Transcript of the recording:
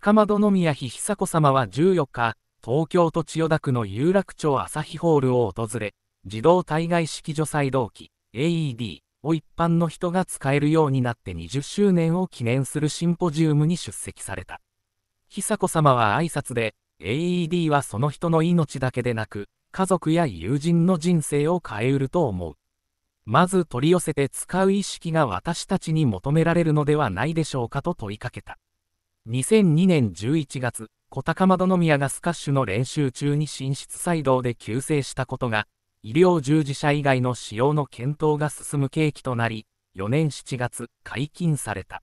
高円宮妃久子さまは14日、東京都千代田区の有楽町朝日ホールを訪れ、自動対外式除細動機 AED を一般の人が使えるようになって20周年を記念するシンポジウムに出席された。久子さまは挨拶で、AED はその人の命だけでなく、家族や友人の人生を変えうると思う。まず取り寄せて使う意識が私たちに求められるのではないでしょうかと問いかけた。2002年11月、小高円宮がスカッシュの練習中に寝室細動で急性したことが、医療従事者以外の使用の検討が進む契機となり、4年7月、解禁された。